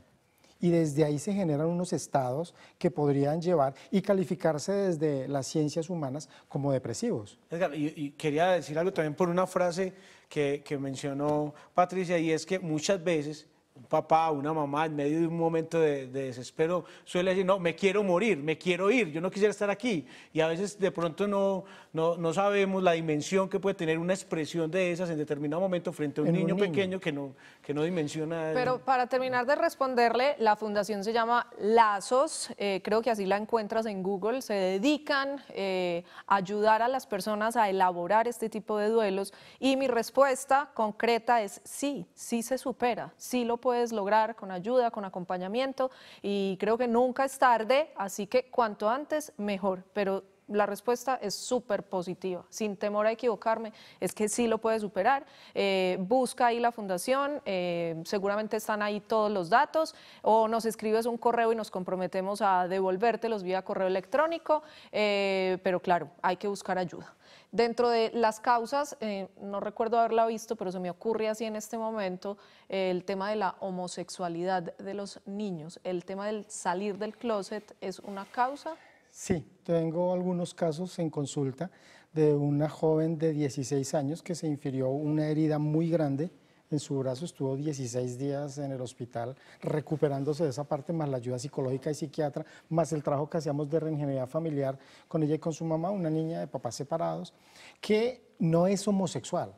Y desde ahí se generan unos estados que podrían llevar y calificarse desde las ciencias humanas como depresivos. y, quería decir algo también por una frase que mencionó Patricia, y es que muchas veces papá, una mamá, en medio de un momento de, desespero, suele decir, no, me quiero morir, me quiero ir, yo no quisiera estar aquí. Y a veces de pronto no, no, no sabemos la dimensión que puede tener una expresión de esas en determinado momento frente a un, niño, pequeño que no, que no dimensiona. Pero para terminar de responderle, la fundación se llama Lazos, eh, creo que así la encuentras en Google, se dedican eh, a ayudar a las personas a elaborar este tipo de duelos y mi respuesta concreta es sí, sí se supera, sí lo puede puedes lograr con ayuda, con acompañamiento y creo que nunca es tarde, así que cuanto antes mejor, pero la respuesta es súper positiva, sin temor a equivocarme, es que sí lo puede superar. Eh, busca ahí la fundación, eh, seguramente están ahí todos los datos, o nos escribes un correo y nos comprometemos a devolvértelos vía correo electrónico, eh, pero claro, hay que buscar ayuda. Dentro de las causas, no recuerdo haberla visto, pero se me ocurre así en este momento, el tema de la homosexualidad de los niños, el tema del salir del closet es una causa. Sí, tengo algunos casos en consulta de una joven de 16 años que se infirió una herida muy grande en su brazo, estuvo 16 días en el hospital recuperándose de esa parte, más la ayuda psicológica y psiquiatra, más el trabajo que hacíamos de reingeniería familiar con ella y con su mamá, una niña de papás separados, que no es homosexual,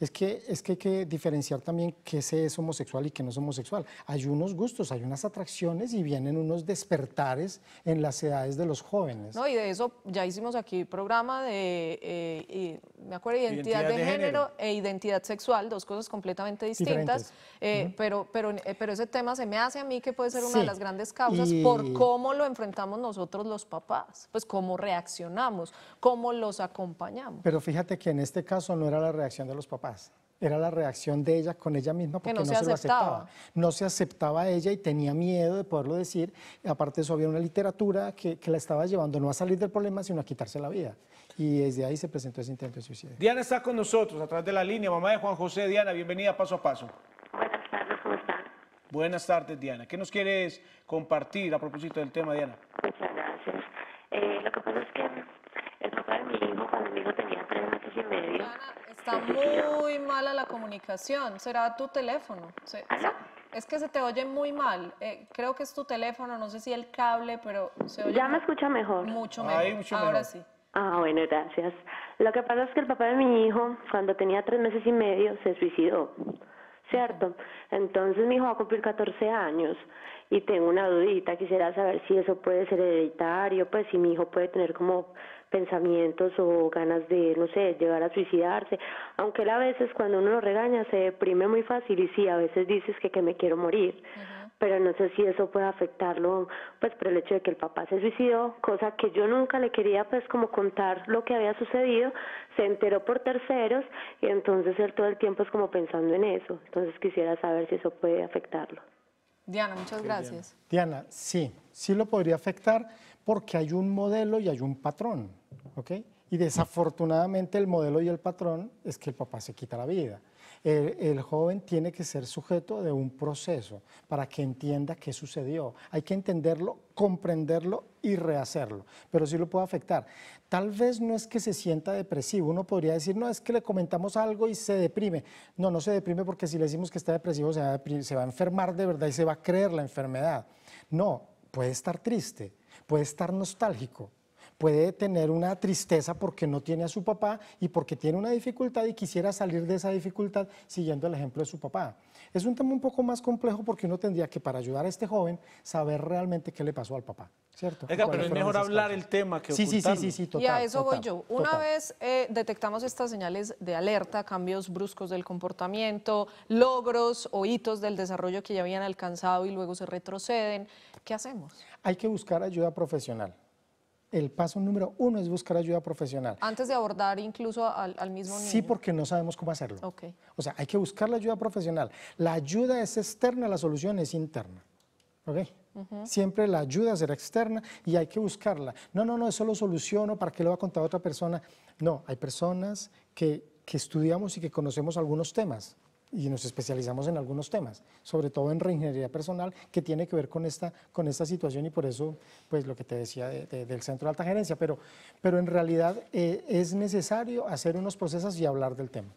es que, es que hay que diferenciar también qué se es homosexual y qué no es homosexual. Hay unos gustos, hay unas atracciones y vienen unos despertares en las edades de los jóvenes. No, y de eso ya hicimos aquí programa de, eh, me acuerdo, identidad, de, género, e identidad sexual, dos cosas completamente distintas, eh, pero, pero, pero ese tema se me hace a mí que puede ser una de las grandes causas por cómo lo enfrentamos nosotros los papás, pues cómo reaccionamos, cómo los acompañamos. Pero fíjate que en este caso no era la reacción de los papás era la reacción de ella con ella misma porque no, se, aceptaba. No se aceptaba a ella y tenía miedo de poderlo decir. Aparte de eso, había una literatura que, la estaba llevando no a salir del problema, sino a quitarse la vida. Y desde ahí se presentó ese intento de suicidio. Diana está con nosotros atrás de la línea. Mamá de Juan José, Diana, bienvenida paso a paso. Buenas tardes, ¿cómo están? Buenas tardes, Diana. ¿Qué nos quieres compartir a propósito del tema, Diana? Muchas gracias. Eh, lo que pasa es que el papá de mi hijo, cuando mi hijo tenía tres meses y medio, Está muy mala la comunicación. ¿Será tu teléfono? ¿Ah, es que se te oye muy mal. Eh, creo que es tu teléfono, no sé si el cable, pero se oye. Ya me escucha mejor. Mucho mejor. Ahora sí. Ah, bueno, gracias. Lo que pasa es que el papá de mi hijo, cuando tenía tres meses y medio, se suicidó. ¿Cierto? Entonces mi hijo va a cumplir 14 años y tengo una dudita, quisiera saber si eso puede ser hereditario, pues si mi hijo puede tener como pensamientos o ganas de, no sé, llegar a suicidarse, aunque él a veces cuando uno lo regaña se deprime muy fácil y sí, a veces dices que, que me quiero morir, pero no sé si eso puede afectarlo, pues por el hecho de que el papá se suicidó, cosa que yo nunca le quería pues como contar lo que había sucedido, se enteró por terceros y entonces él todo el tiempo es como pensando en eso, entonces quisiera saber si eso puede afectarlo. Diana, muchas gracias. Diana. sí, sí lo podría afectar porque hay un modelo y hay un patrón, ¿ok? Y desafortunadamente el modelo y el patrón es que el papá se quita la vida el, joven tiene que ser sujeto de un proceso para que entienda qué sucedió. Hay que entenderlo, comprenderlo y rehacerlo, pero sí lo puede afectar. Tal vez no es que se sienta depresivo, uno podría decir, no, es que le comentamos algo y se deprime. No, no se deprime porque si le decimos que está depresivo se va a enfermar de verdad y se va a creer la enfermedad. No, puede estar triste, puede estar nostálgico, puede tener una tristeza porque no tiene a su papá y porque tiene una dificultad y quisiera salir de esa dificultad siguiendo el ejemplo de su papá. Es un tema un poco más complejo porque uno tendría que, para ayudar a este joven, saber realmente qué le pasó al papá. ¿Cierto? pero es mejor hablar el tema que sí, Sí, sí, sí, sí, total, Y a eso voy yo. Una vez eh, detectamos estas señales de alerta, cambios bruscos del comportamiento, logros o hitos del desarrollo que ya habían alcanzado y luego se retroceden, ¿qué hacemos? Hay que buscar ayuda profesional el paso número uno es buscar ayuda profesional. Antes de abordar incluso al, mismo Sí, porque no sabemos cómo hacerlo. Okay. O sea, hay que buscar la ayuda profesional. La ayuda es externa, la solución es interna. Siempre la ayuda será externa y hay que buscarla. No, no, no, eso lo soluciono, ¿para qué lo va a contar otra persona? No, hay personas que estudiamos y que conocemos algunos temas y nos especializamos en algunos temas, sobre todo en reingeniería personal, que tiene que ver con esta, con esta situación y por eso, pues lo que te decía del Centro de Alta Gerencia, pero, en realidad eh, es necesario hacer unos procesos y hablar del tema.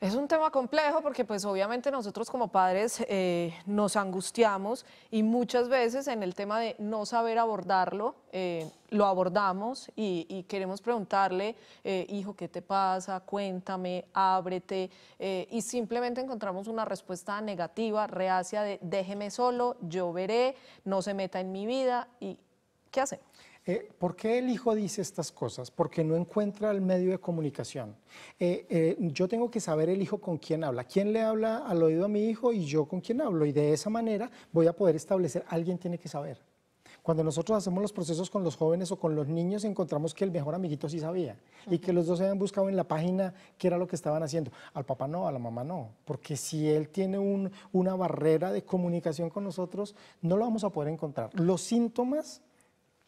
Es un tema complejo porque pues obviamente nosotros como padres eh, nos angustiamos y muchas veces en el tema de no saber abordarlo, eh, lo abordamos y, queremos preguntarle, eh, hijo, ¿qué te pasa? Cuéntame, ábrete. y simplemente encontramos una respuesta negativa, reacia de déjeme solo, yo veré, no se meta en mi vida. ¿Y qué hacemos? Eh, ¿Por qué el hijo dice estas cosas? Porque no encuentra el medio de comunicación. Eh, eh, yo tengo que saber el hijo con quién habla, quién le habla al oído a mi hijo y yo con quién hablo. Y de esa manera voy a poder establecer, alguien tiene que saber. Cuando nosotros hacemos los procesos con los jóvenes o con los niños, encontramos que el mejor amiguito sí sabía y que los dos se habían buscado en la página qué era lo que estaban haciendo. Al papá no, a la mamá no, porque si él tiene una barrera de comunicación con nosotros, no lo vamos a poder encontrar. Los síntomas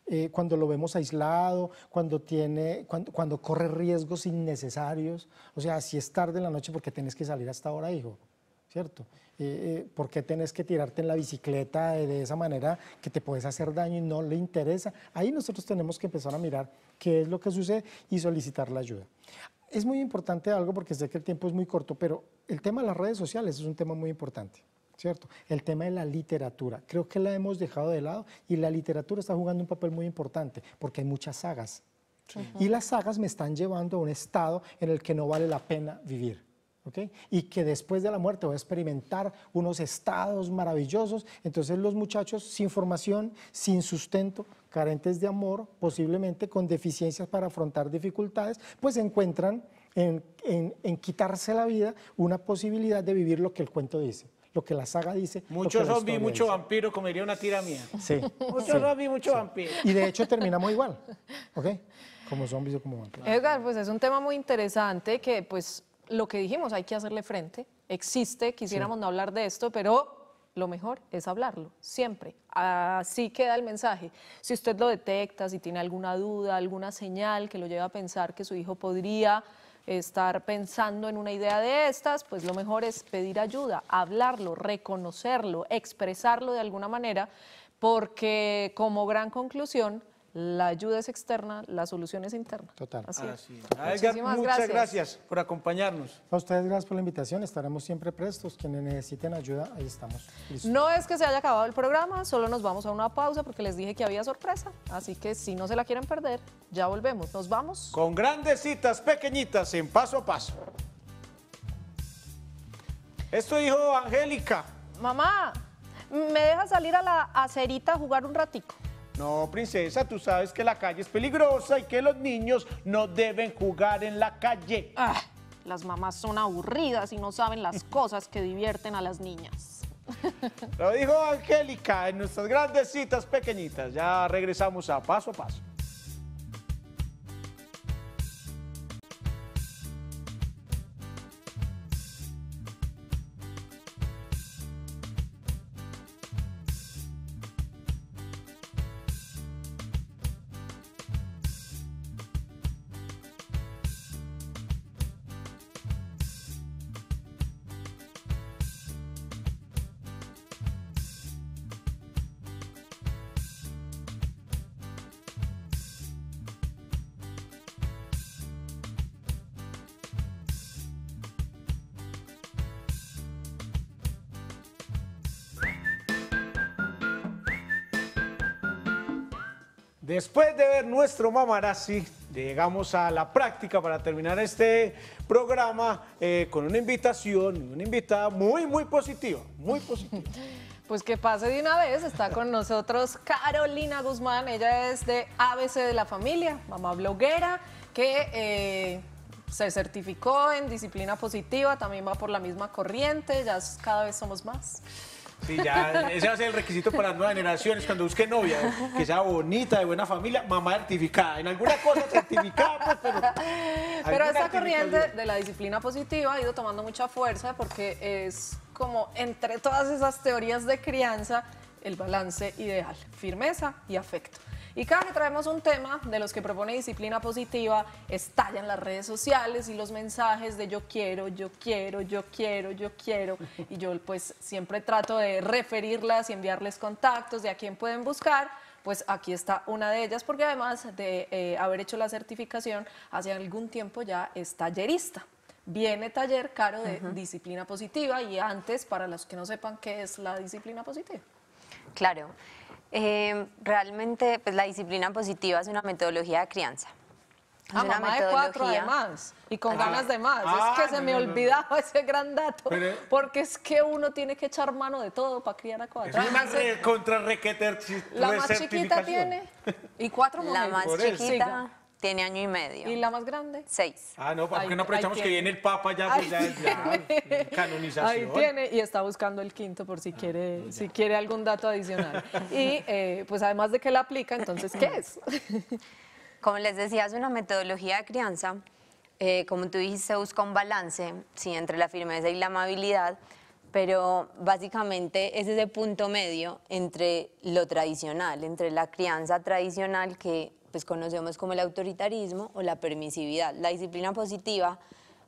eh, cuando lo vemos aislado, cuando, tiene, cuando, corre riesgos innecesarios. O sea, si es tarde en la noche, porque tienes que salir hasta ahora, hijo? ¿Cierto? Eh, eh, ¿Por qué tenés que tirarte en la bicicleta de, esa manera que te puedes hacer daño y no le interesa? Ahí nosotros tenemos que empezar a mirar qué es lo que sucede y solicitar la ayuda. Es muy importante algo porque sé que el tiempo es muy corto, pero el tema de las redes sociales es un tema muy importante. El tema de la literatura, creo que la hemos dejado de lado y la literatura está jugando un papel muy importante porque hay muchas sagas. Y las sagas me están llevando a un estado en el que no vale la pena vivir. ¿Okay? Y que después de la muerte voy a experimentar unos estados maravillosos. Entonces los muchachos sin formación, sin sustento, carentes de amor, posiblemente con deficiencias para afrontar dificultades, pues encuentran en quitarse la vida una posibilidad de vivir lo que el cuento dice lo que la saga dice. Muchos zombie, mucho dice. vampiro, como una tira mía. Sí. Muchos sí, zombie, mucho Y de hecho terminamos igual, ¿ok? Como zombies o como vampiros. Edgar, pues es un tema muy interesante que pues lo que dijimos, hay que hacerle frente. Existe, quisiéramos no hablar de esto, pero lo mejor es hablarlo, siempre. Así queda el mensaje. Si usted lo detecta, si tiene alguna duda, alguna señal que lo lleve a pensar que su hijo podría estar pensando en una idea de estas, pues lo mejor es pedir ayuda, hablarlo, reconocerlo, expresarlo de alguna manera, porque como gran conclusión, la ayuda es externa, la solución es interna. Total. Así muchas gracias. por acompañarnos. A ustedes gracias por la invitación, estaremos siempre prestos. Quienes necesiten ayuda, ahí estamos. No es que se haya acabado el programa, solo nos vamos a una pausa porque les dije que había sorpresa. Así que si no se la quieren perder, ya volvemos. Nos vamos. Con grandes citas pequeñitas en paso a paso. Esto dijo Angélica. Mamá, ¿me deja salir a la acerita a jugar un ratico? No, princesa, tú sabes que la calle es peligrosa y que los niños no deben jugar en la calle. Ah, las mamás son aburridas y no saben las cosas que divierten a las niñas. Lo dijo Angélica en nuestras grandes citas pequeñitas. Ya regresamos a paso a paso. Después de ver nuestro mamarazzi, llegamos a la práctica para terminar este programa eh, con una invitación, una invitada muy, muy positiva, muy positiva. Pues que pase de una vez, está con nosotros Carolina Guzmán, ella es de ABC de la familia, mamá bloguera, que eh, se certificó en disciplina positiva, también va por la misma corriente, ya cada vez somos más. Sí, ya, ese va a ser el requisito para las nuevas generaciones cuando busque novia, que sea bonita, de buena familia, mamá certificada. En alguna cosa certificada, pues, pero. Pero esta corriente de la disciplina positiva ha ido tomando mucha fuerza porque es como entre todas esas teorías de crianza el balance ideal, firmeza y afecto. Y cada que traemos un tema de los que propone disciplina positiva, estallan las redes sociales y los mensajes de yo quiero, yo quiero, yo quiero, yo quiero. Y yo pues siempre trato de referirlas y enviarles contactos de a quién pueden buscar pues aquí está una de ellas, porque además de eh, haber hecho la certificación, hace algún tiempo ya es tallerista. Viene taller caro de disciplina positiva y antes, para los que no sepan qué es la disciplina positiva. Claro, Em, realmente, pues la disciplina positiva es una metodología de crianza. Ah, mamá de cuatro además, y con ganas de más. es que se me olvidaba ese gran dato, porque es que uno tiene que echar mano de todo para criar a cuatro. contra La más chiquita tiene, y cuatro mujeres. La más chiquita... Tiene año y medio. ¿Y la más grande? Seis. Ah, no, porque no aprovechamos que viene el Papa ya, pues, ya, canonización. Ahí tiene, y está buscando el quinto por si ah, quiere, si quiere algún dato adicional. y eh, pues además de que la aplica, entonces, ¿qué es? Como les decía, es una metodología de crianza. Eh, como tú dijiste, busca un balance sí, entre la firmeza y la amabilidad, pero básicamente es ese punto medio entre lo tradicional, entre la crianza tradicional que pues conocemos como el autoritarismo o la permisividad. La disciplina positiva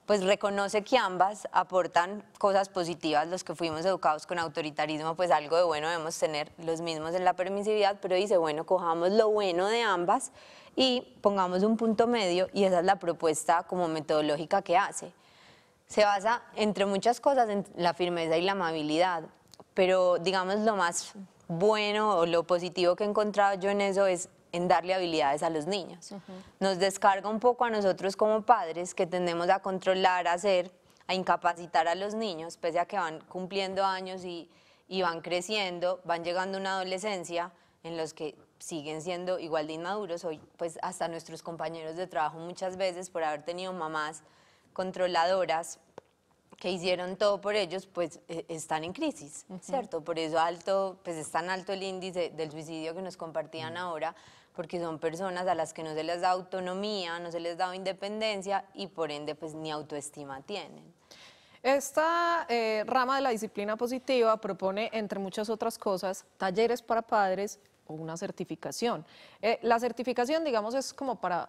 pues reconoce que ambas aportan cosas positivas, los que fuimos educados con autoritarismo, pues algo de bueno debemos tener los mismos en la permisividad, pero dice, bueno, cojamos lo bueno de ambas y pongamos un punto medio y esa es la propuesta como metodológica que hace. Se basa, entre muchas cosas, en la firmeza y la amabilidad, pero digamos lo más bueno o lo positivo que he encontrado yo en eso es en darle habilidades a los niños. Nos descarga un poco a nosotros como padres que tendemos a controlar, a hacer, a incapacitar a los niños, pese a que van cumpliendo años y, y van creciendo, van llegando a una adolescencia en los que siguen siendo igual de inmaduros, hoy pues hasta nuestros compañeros de trabajo muchas veces por haber tenido mamás controladoras que hicieron todo por ellos, pues e, están en crisis, ¿cierto? Por eso alto, pues es tan alto el índice del suicidio que nos compartían mm. ahora, porque son personas a las que no se les da autonomía, no se les da independencia y por ende pues ni autoestima tienen. Esta eh, rama de la disciplina positiva propone, entre muchas otras cosas, talleres para padres o una certificación. Eh, la certificación, digamos, es como para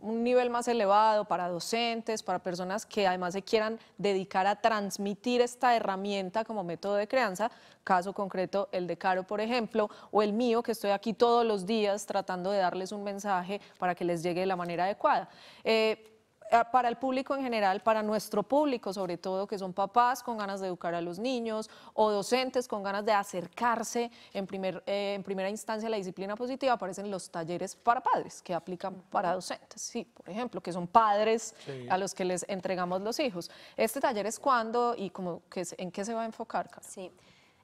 un nivel más elevado para docentes, para personas que además se quieran dedicar a transmitir esta herramienta como método de crianza, caso concreto el de Caro, por ejemplo, o el mío, que estoy aquí todos los días tratando de darles un mensaje para que les llegue de la manera adecuada. Eh, eh, para el público en general, para nuestro público sobre todo, que son papás con ganas de educar a los niños o docentes con ganas de acercarse en, primer, eh, en primera instancia a la disciplina positiva, aparecen los talleres para padres que aplican para docentes, sí, por ejemplo, que son padres a los que les entregamos los hijos. ¿Este taller es cuándo y cómo que, en qué se va a enfocar? carlos. Sí.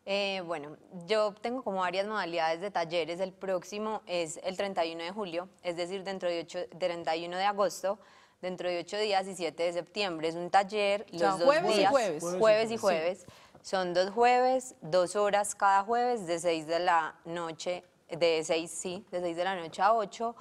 Eh, bueno, yo tengo como varias modalidades de talleres. El próximo es el 31 de julio, es decir, dentro de 31 de agosto dentro de ocho días y 7 de septiembre. Es un taller, los dos jueves días, y jueves. Jueves y jueves. Son dos jueves, dos horas cada jueves, de 6 de la noche, de 6, sí, de 6 de la noche a 8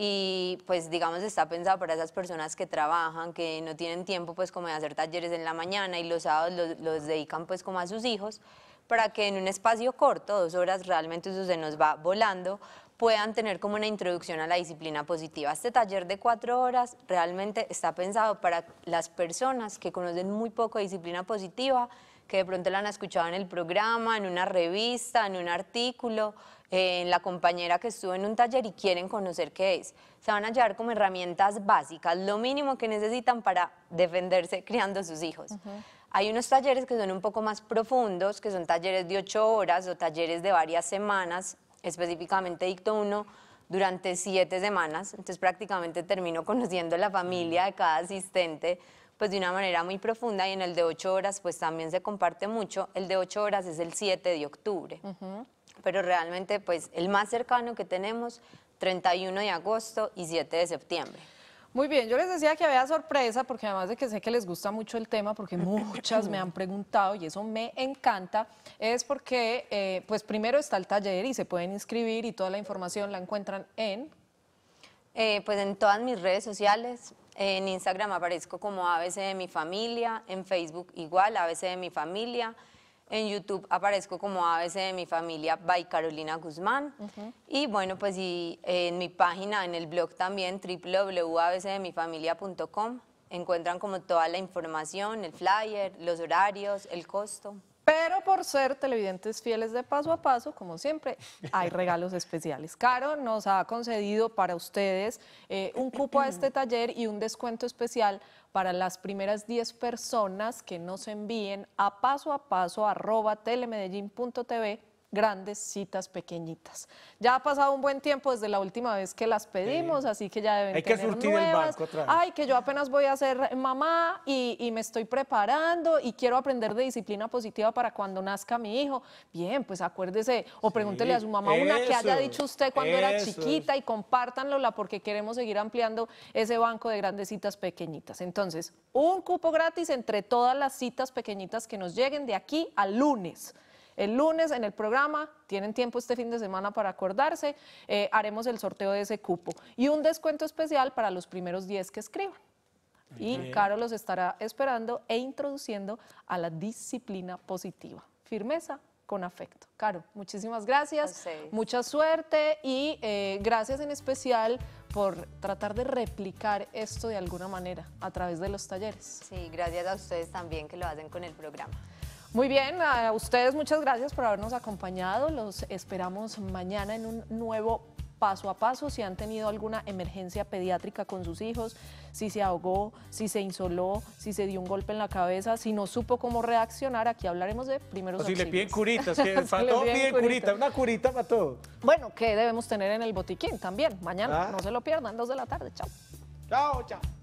y pues digamos está pensado para esas personas que trabajan, que no tienen tiempo pues como de hacer talleres en la mañana y los sábados los, los, dedican pues como a sus hijos, para que en un espacio corto, dos horas realmente eso se nos va volando, puedan tener como una introducción a la disciplina positiva. Este taller de cuatro horas realmente está pensado para las personas que conocen muy poco de disciplina positiva, que de pronto la han escuchado en el programa, en una revista, en un artículo, en la compañera que estuvo en un taller y quieren conocer qué es. Se van a llevar como herramientas básicas, lo mínimo que necesitan para defenderse criando a sus hijos. Hay unos talleres que son un poco más profundos, que son talleres de ocho horas o talleres de varias semanas, específicamente dicto uno durante siete semanas, entonces prácticamente termino conociendo la familia de cada asistente pues de una manera muy profunda y en el de ocho horas pues también se comparte mucho, el de ocho horas es el 7 de octubre, pero realmente pues el más cercano que tenemos 31 de agosto y 7 de septiembre. Muy bien, yo les decía que había sorpresa porque además de que sé que les gusta mucho el tema, porque muchas me han preguntado y eso me encanta, es porque eh, pues primero está el taller y se pueden inscribir y toda la información la encuentran en... Eh, pues en todas mis redes sociales, en Instagram aparezco como ABC de mi familia, en Facebook igual ABC de mi familia, en YouTube aparezco como ABC de mi familia by Carolina Guzmán. Y bueno, pues y, eh, en mi página, en el blog también, www.abcdemifamilia.com, encuentran como toda la información, el flyer, los horarios, el costo. Pero por ser televidentes fieles de paso a paso, como siempre, hay regalos especiales. Caro nos ha concedido para ustedes eh, un cupo a este taller y un descuento especial para las primeras 10 personas que nos envíen a paso a paso arroba telemedellín.tv grandes citas pequeñitas. Ya ha pasado un buen tiempo desde la última vez que las pedimos, así que ya deben Hay tener que nuevas. el banco Ay, que yo apenas voy a ser mamá y, me estoy preparando y quiero aprender de disciplina positiva para cuando nazca mi hijo. Bien, pues acuérdese o pregúntele a su mamá una que haya dicho usted cuando era chiquita y la porque queremos seguir ampliando ese banco de grandes citas pequeñitas. Entonces, un cupo gratis entre todas las citas pequeñitas que nos lleguen de aquí al lunes el lunes en el programa, tienen tiempo este fin de semana para acordarse, eh, haremos el sorteo de ese cupo y un descuento especial para los primeros 10 que escriban. Y Caro los estará esperando e introduciendo a la disciplina positiva. Firmeza con afecto. Caro, muchísimas gracias, mucha suerte y eh, gracias en especial por tratar de replicar esto de alguna manera a través de los talleres. Sí, gracias a ustedes también que lo hacen con el programa. Muy bien, a ustedes muchas gracias por habernos acompañado. Los esperamos mañana en un nuevo paso a paso si han tenido alguna emergencia pediátrica con sus hijos, si se ahogó, si se insoló, si se dio un golpe en la cabeza, si no supo cómo reaccionar, aquí hablaremos de primeros o si le piden curitas, que piden, una curita para todo. Bueno, ¿qué debemos tener en el botiquín también? Mañana, ah. no se lo pierdan, dos de la tarde, chao. Chao, chao.